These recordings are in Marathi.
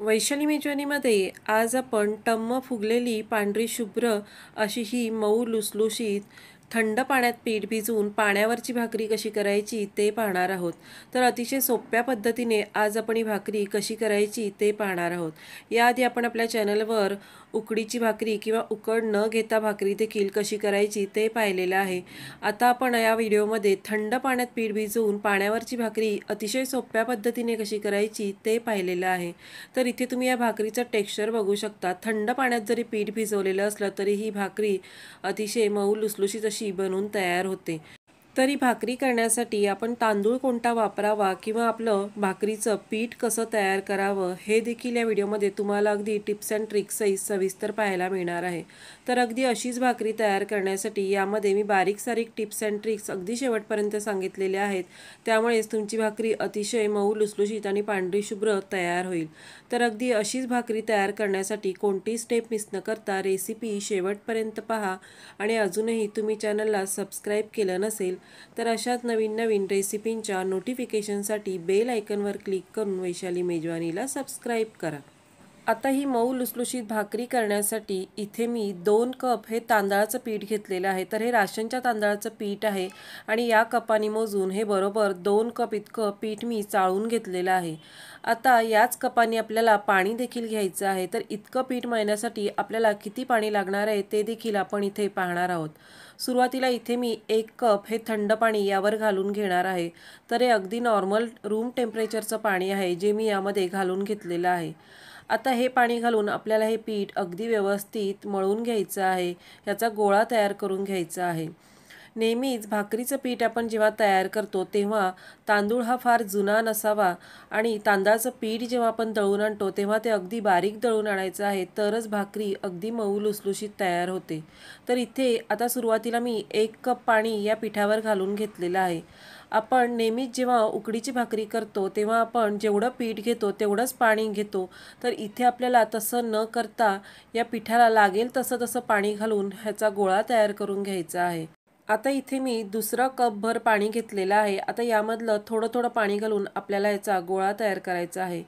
वैशाली मेजवानीमध्ये आज आपण टम्म फुगलेली पांढरी शुभ्र अशी ही मऊ लुसलुशीत थंड पाण्यात पीठ भिजवून पाण्यावरची भाकरी कशी करायची ते पाहणार आहोत तर अतिशय सोप्या पद्धतीने आज आपण ही भाकरी कशी करायची ते पाहणार आहोत याआधी आपण आपल्या चॅनलवर उकडीची भाकरी किंवा उकड न घेता भाकरी देखील कशी करायची ते पाहिलेलं आहे आता आपण या व्हिडिओमध्ये थंड पाण्यात पीठ भिजवून पाण्यावरची भाकरी अतिशय सोप्या पद्धतीने कशी करायची ते पाहिलेलं आहे तर इथे तुम्ही या भाकरीचं टेक्स्चर बघू शकता थंड पाण्यात जरी पीठ भिजवलेलं असलं तरी ही भाकरी अतिशय मऊ लुसलुशीत अशी बनून तयार होते तरी भाकरी करण्यासाठी आपण तांदूळ कोणता वापरावा किंवा आपलं भाकरीचं पीठ कसं तयार करावं हे देखील या व्हिडिओमध्ये तुम्हाला अगदी टिप्स अँड ट्रिक्सही सविस्तर पाहायला मिळणार आहे तर अगदी अशीच भाकरी तयार करण्यासाठी यामध्ये मी बारीक सारीक टिप्स अँड ट्रिक्स अगदी शेवटपर्यंत सांगितलेले आहेत त्यामुळेच तुमची भाकरी अतिशय मऊ लुसलुशीत आणि पांढरी शुभ्र तयार होईल तर अगदी अशीच भाकरी तयार करण्यासाठी कोणती स्टेप मिस न करता रेसिपी शेवटपर्यंत पहा आणि अजूनही तुम्ही चॅनलला सबस्क्राईब केलं नसेल तर अशाच नवीन नवीन रेसिपींच्या नोटिफिकेशनसाठी बेल आयकनवर क्लिक करून वैशाली मेजवानीला सबस्क्राईब करा आता ही मऊ लुसलुशीत भाकरी करण्यासाठी इथे मी दोन कप हे तांदळाचं पीठ घेतलेलं आहे तर हे राशनच्या तांदळाचं पीठ आहे आणि या कपानी मोजून हे बरोबर दोन कप इतकं पीठ मी चाळून घेतलेलं आहे आता याच कपाने आपल्याला पाणी देखील घ्यायचं आहे तर इतकं पीठ मळण्यासाठी आपल्याला किती पाणी लागणार आहे ते देखील आपण इथे पाहणार आहोत सुरुवातीला इथे मी एक कप हे थंड पाणी यावर घालून घेणार आहे तर हे अगदी नॉर्मल रूम टेम्परेचरचं पाणी आहे जे मी यामध्ये घालून घेतलेलं आहे आता हे पाणी घालून आपल्याला हे पीठ अगदी व्यवस्थित मळून घ्यायचं आहे ह्याचा गोळा तयार करून घ्यायचा आहे नेहमीच भाकरीचं पीठ आपण जेव्हा तयार करतो तेव्हा तांदूळ हा फार जुना नसावा आणि तांदळाचं पीठ जेव्हा आपण दळून आणतो तेव्हा ते अगदी बारीक दळून आणायचं आहे तरच भाकरी अगदी मऊ लुसलुशीत तयार होते तर इथे आता सुरुवातीला मी एक कप पाणी या पिठावर घालून घेतलेलं आहे आपण नेहमीच जेव्हा उकडीची भाकरी करतो तेव्हा आपण जेवढं पीठ घेतो तेवढंच पाणी घेतो तर इथे आपल्याला तसं न करता या पिठाला लागेल तसं तसं पाणी घालून ह्याचा गोळा तयार करून घ्यायचा आहे आता इथे मी दुसरा कपभर पाणी घेतलेलं आहे आता यामधलं थोडं थोडं पाणी घालून आपल्याला याचा गोळा तयार करायचा आहे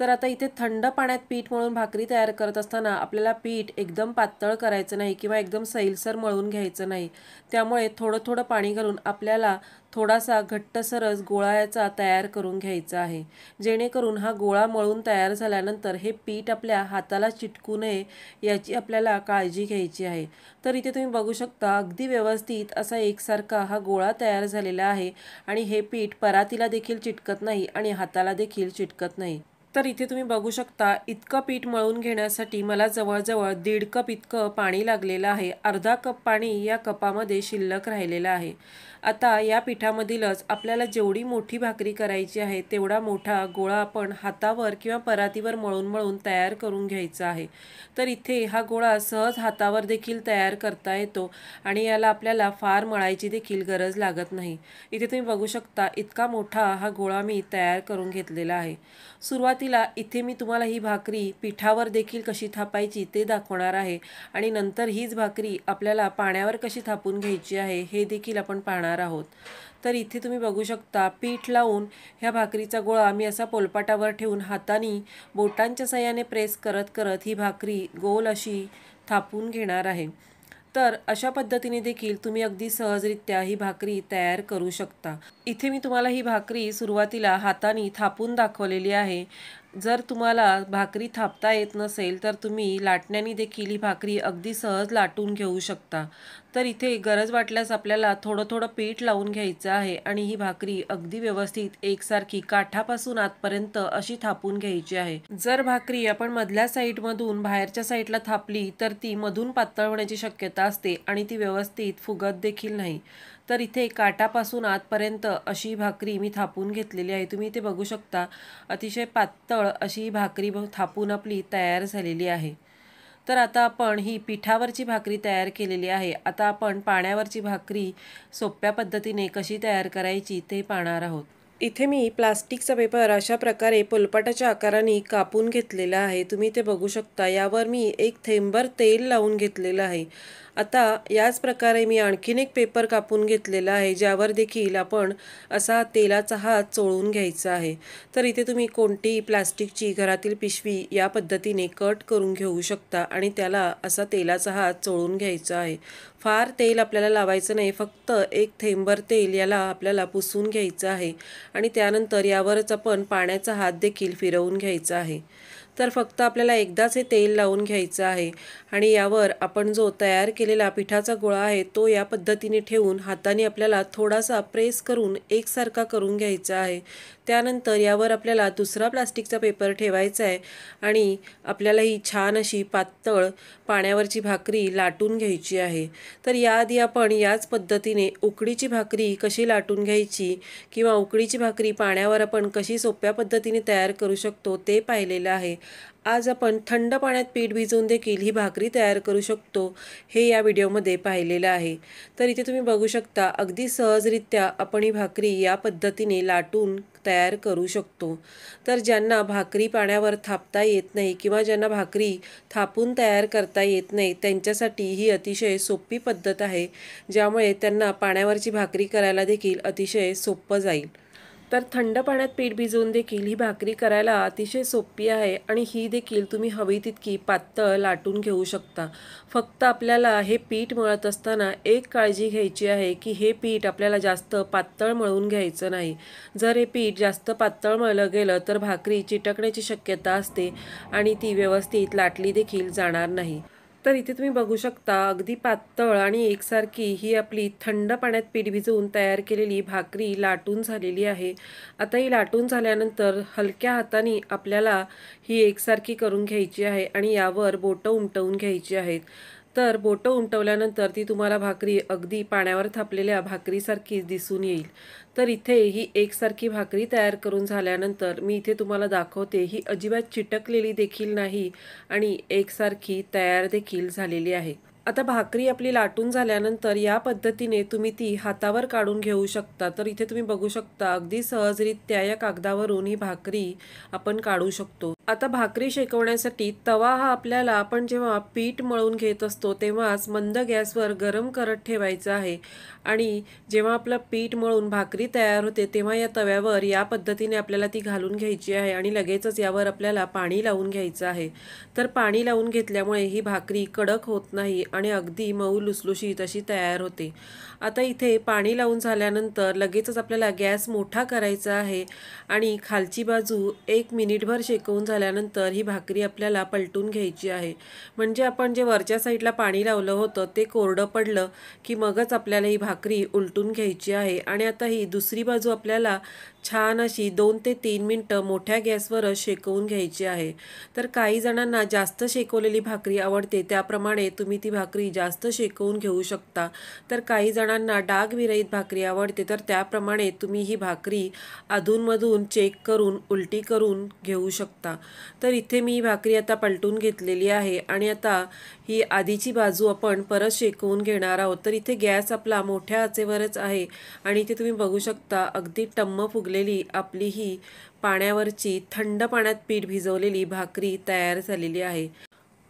तर आता इथे थंड पाण्यात पीठ मळून भाकरी तयार करत असताना आपल्याला पीठ एकदम पातळ करायचं नाही किंवा एकदम सैलसर मळून घ्यायचं नाही त्यामुळे थोडं थोडं पाणी घालून आपल्याला थोडासा घट्टसरस गोळा याचा तयार करून घ्यायचा आहे जेणेकरून हा गोळा मळून तयार झाल्यानंतर हे पीठ आपल्या हाताला चिटकू नये याची आपल्याला काळजी घ्यायची आहे तर इथे तुम्ही बघू शकता अगदी व्यवस्थित असा एकसारखा हा गोळा तयार झालेला आहे आणि हे पीठ परातीला देखील चिटकत नाही आणि हाताला देखील चिटकत नाही तर इथे तुम्ही बघू शकता इतकं पीठ मळून घेण्यासाठी मला जवळजवळ दीड कप इतकं पाणी लागलेलं आहे अर्धा कप पाणी या कपामध्ये शिल्लक राहिलेलं आहे आता या पिठामधीलच आपल्याला जेवढी मोठी भाकरी करायची आहे तेवढा मोठा गोळा आपण हातावर किंवा परातीवर मळून मळून तयार करून घ्यायचा आहे तर इथे हा गोळा सहज हातावर देखील तयार करता येतो आणि याला आपल्याला फार मळायची देखील गरज लागत नाही इथे तुम्ही बघू शकता इतका मोठा हा गोळा मी तयार करून घेतलेला आहे सुरुवातीला इथे मी तुम्हाला ही भाकरी पिठावर देखील कशी थापायची ते दाखवणार आहे आणि नंतर हीच भाकरी आपल्याला पाण्यावर कशी थापून घ्यायची आहे हे देखील आपण पाहणार करणार आहोत तर इथे तुम्ही बघू शकता पीठ लावून ह्या भाकरीचा गोळा आम्ही असा पोलपाटावर ठेवून हाताने बोटांच्या सहाय्याने प्रेस करत करत ही भाकरी गोल अशी थापून घेणार आहे तर अशा पद्धतीने देखील तुम्ही अगदी सहजरित्या ही भाकरी तयार करू शकता इथे मी तुम्हाला ही भाकरी सुरुवातीला हाताने थापून दाखवलेली आहे जर तुम्हाला भाकरी थापता येत नसेल तर तुम्ही लाटण्याने देखील ही भाकरी अगदी सहज लाटून घेऊ शकता तर इथे गरज वाटल्यास आपल्याला थोडं थोडं पीठ लावून घ्यायचं आहे आणि ही भाकरी अगदी व्यवस्थित एकसारखी काठापासून आतपर्यंत अशी थापून घ्यायची आहे जर भाकरी आपण मधल्या साईडमधून बाहेरच्या साईडला थापली तर ती मधून पातळ होण्याची शक्यता असते आणि ती व्यवस्थित फुगत देखील नाही तर इथे काटापासून आतपर्यंत अशी भाकरी मी थापून घेतलेली आहे तुम्ही इथे बघू शकता अतिशय पातळ अशी भाकरी थापून आपली तयार झालेली आहे तर आता आपण ही पिठावरची भाकरी तयार केलेली आहे आता आपण पाण्यावरची भाकरी सोप्या पद्धतीने कशी तयार करायची ते पाहणार आहोत इथे मी प्लास्टिकचा पेपर अशा प्रकारे पोलपाटाच्या आकाराने कापून घेतलेला आहे तुम्ही ते बघू शकता यावर मी एक थेंबर तेल लावून घेतलेलं आहे आता याच प्रकारे मी आणखीन एक पेपर कापून घेतलेला आहे ज्यावर देखील आपण असा तेलाचा हात चोळून घ्यायचा आहे तर इथे तुम्ही कोणतीही प्लास्टिकची घरातील पिशवी या पद्धतीने कट करून घेऊ शकता आणि त्याला असा तेलाचा हात चोळून घ्यायचा आहे फार तेल आपल्याला लावायचं नाही फक्त एक थेंबर तेल याला आपल्याला पुसून घ्यायचं आहे आणि त्यानंतर यावरच आपण पाण्याचा हात देखील फिरवून घ्यायचा आहे तर फक्त आपल्याला एकदाच हे तेल लावून घ्यायचं आहे आणि यावर आपण जो तयार केलेला पिठाचा गोळा आहे तो या पद्धतीने ठेवून हाताने आपल्याला थोडासा प्रेस करून एकसारखा करून घ्यायचा आहे त्यानंतर यावर आपल्याला दुसरा प्लास्टिकचा पेपर ठेवायचा आहे आणि आपल्याला ही छान अशी पातळ पाण्यावरची भाकरी लाटून घ्यायची आहे तर याआधी आपण याच पद्धतीने उकडीची भाकरी कशी लाटून घ्यायची किंवा उकडीची भाकरी पाण्यावर आपण कशी सोप्या पद्धतीने तयार करू शकतो ते पाहिलेलं आहे आज आपण थंड पाण्यात पीठ भिजवून देखील ही भाकरी तयार करू शकतो हे या व्हिडिओमध्ये पाहिलेलं आहे तर इथे तुम्ही बघू शकता अगदी सहजरित्या आपण ही भाकरी या पद्धतीने लाटून तयार करू शकतो तर ज्यांना भाकरी पाण्यावर थापता येत नाही किंवा ज्यांना भाकरी थापून तयार करता येत नाही त्यांच्यासाठी ही अतिशय सोपी पद्धत आहे ज्यामुळे त्यांना पाण्यावरची भाकरी करायला देखील अतिशय सोपं जाईल तर थंड पाण्यात पीठ भिजवून देखील ही भाकरी करायला अतिशय सोपी आहे आणि ही देखील तुम्ही हवी तितकी पातळ लाटून घेऊ शकता फक्त आपल्याला हे पीठ मळत असताना एक काळजी घ्यायची आहे की हे पीठ आपल्याला जास्त पातळ मळून घ्यायचं नाही जर हे पीठ जास्त पातळ मळलं गेलं तर भाकरी चिटकण्याची शक्यता असते आणि ती व्यवस्थित लाटली देखील जाणार नाही तर इथे तुम्ही बघू शकता अगदी पातळ आणि एकसारखी ही आपली थंड पाण्यात पीठ भिजवून तयार केलेली भाकरी लाटून झालेली आहे आता ही लाटून झाल्यानंतर हलक्या हाताने आपल्याला ही एकसारखी करून घ्यायची आहे आणि यावर बोटं उमटवून घ्यायची आहेत तर बोटं उमटवल्यानंतर ती तुम्हाला भाकरी अगदी पाण्यावर थापलेल्या भाकरीसारखी दिसून येईल तर इथे ही एकसारखी भाकरी तयार करून झाल्यानंतर मी इथे तुम्हाला दाखवते ही अजिबात चिटकलेली देखील नाही आणि एकसारखी तयार देखील झालेली आहे आता भाकरी आपली लाटून झाल्यानंतर या पद्धतीने तुम्ही ती हातावर काढून घेऊ शकता तर इथे तुम्ही बघू शकता अगदी सहजरित्या या कागदावरून ही भाकरी आपण काढू शकतो आता भाकरी शेकवण्यासाठी तवा हा आपल्याला आपण जेव्हा पीठ मळून घेत असतो तेव्हाच मंद गॅसवर गरम करत ठेवायचा आहे आणि जेव्हा आपलं पीठ मळून भाकरी तयार होते तेव्हा या तव्यावर या पद्धतीने आपल्याला ती घालून घ्यायची आहे आणि लगेचच यावर आपल्याला पाणी लावून घ्यायचं आहे तर पाणी लावून घेतल्यामुळे ही भाकरी कडक होत नाही आणि अगदी मऊ लुसलुशीत अशी तयार होते आता इथे पाणी लावून झाल्यानंतर लगेचच आपल्याला गॅस मोठा करायचा आहे आणि खालची बाजू एक मिनिटभर शेकवून झाल्यानंतर ही भाकरी आपल्याला पलटून घ्यायची आहे म्हणजे आपण जे वरच्या साईडला पाणी लावलं होतं ते कोरडं पडलं की मगच आपल्याला ही भाकरी उलटून घ्यायची आहे आणि आता ही दुसरी बाजू आपल्याला छान अशी दोन ते तीन मिनटं मोठ्या गॅसवरच शेकवून घ्यायची आहे तर काही जणांना जास्त शेकवलेली भाकरी आवडते त्याप्रमाणे तुम्ही ती भाकरी भाकरी जास्त शेकवून घेऊ शकता तर काही जणांना डाग विरहित भाकरी आवडते तर त्याप्रमाणे तुम्ही ही भाकरी अधूनमधून चेक करून उलटी करून घेऊ शकता तर इथे मी ही भाकरी आता पलटून घेतलेली आहे आणि आता ही आधीची बाजू आपण परत शेकवून घेणार आहोत तर इथे गॅस आपला मोठ्या आचेवरच आहे आणि इथे तुम्ही बघू शकता अगदी टम्म फुगलेली आपली ही पाण्यावरची थंड पाण्यात पीठ भिजवलेली भाकरी तयार झालेली आहे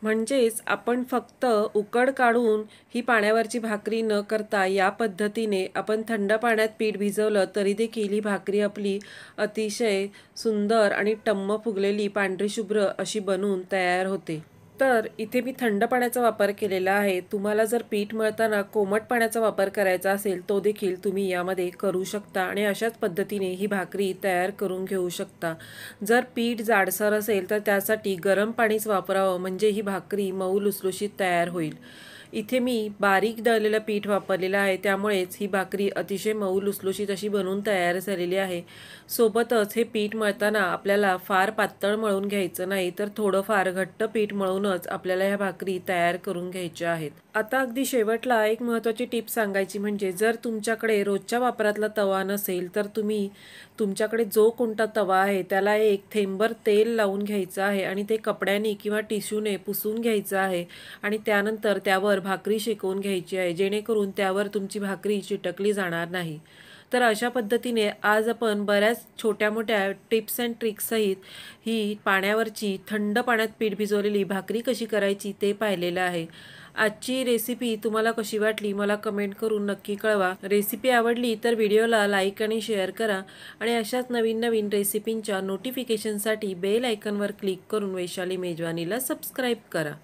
म्हणजेच आपण फक्त उकड काढून ही पाण्यावरची भाकरी न करता या पद्धतीने आपण थंड पाण्यात पीठ भिजवलं तरी देखील ही भाकरी आपली अतिशय सुंदर आणि टम्म फुगलेली पांढरीशुभ्र अशी बनून तयार होते तर इथे मी थंड पाण्याचा वापर केलेला आहे तुम्हाला जर पीठ मळताना कोमट पाण्याचा वापर करायचा असेल तो देखील तुम्ही यामध्ये करू शकता आणि अशाच पद्धतीने ही भाकरी तयार करून घेऊ शकता जर पीठ जाडसर असेल तर त्यासाठी गरम पाणीच वापरावं म्हणजे ही भाकरी मऊ लुसलुशीत तयार होईल इथे मी बारीक दळलेलं पीठ वापरलेलं आहे त्यामुळेच ही भाकरी अतिशय मऊ लुसलुशीत अशी बनवून तयार झालेली आहे सोबतच हे पीठ मळताना आपल्याला फार पातळ मळून घ्यायचं नाही तर थोडंफार घट्ट पीठ मळूनच आपल्याला ह्या भाकरी तयार करून घ्यायच्या आहेत आता अगदी शेवटला एक महत्त्वाची टिप सांगायची म्हणजे जर तुमच्याकडे रोजच्या वापरातला तवा नसेल तर तुम्ही तुमच्याकडे जो कोणता तवा आहे त्याला एक थेंबर तेल लावून घ्यायचं आहे आणि ते कपड्याने किंवा टिश्यूने पुसून घ्यायचं आहे आणि त्यानंतर त्यावर भाकरी शेकवून घ्यायची आहे जेणेकरून त्यावर तुमची भाकरी चिटकली जाणार नाही तर अशा पद्धतीने आज आपण बऱ्याच छोट्या मोठ्या टिप्स अँड ट्रिक्ससहित ही पाण्यावरची थंड पाण्यात पीठ भिजवलेली भाकरी कशी करायची ते पाहिलेलं आहे आजची रेसिपी तुम्हाला कशी वाटली मला कमेंट करून नक्की कळवा रेसिपी आवडली तर व्हिडिओला लाईक आणि शेअर करा आणि अशाच नवीन नवीन रेसिपींच्या नोटिफिकेशनसाठी बेल आयकनवर क्लिक करून वैशाली मेजवानीला सबस्क्राईब करा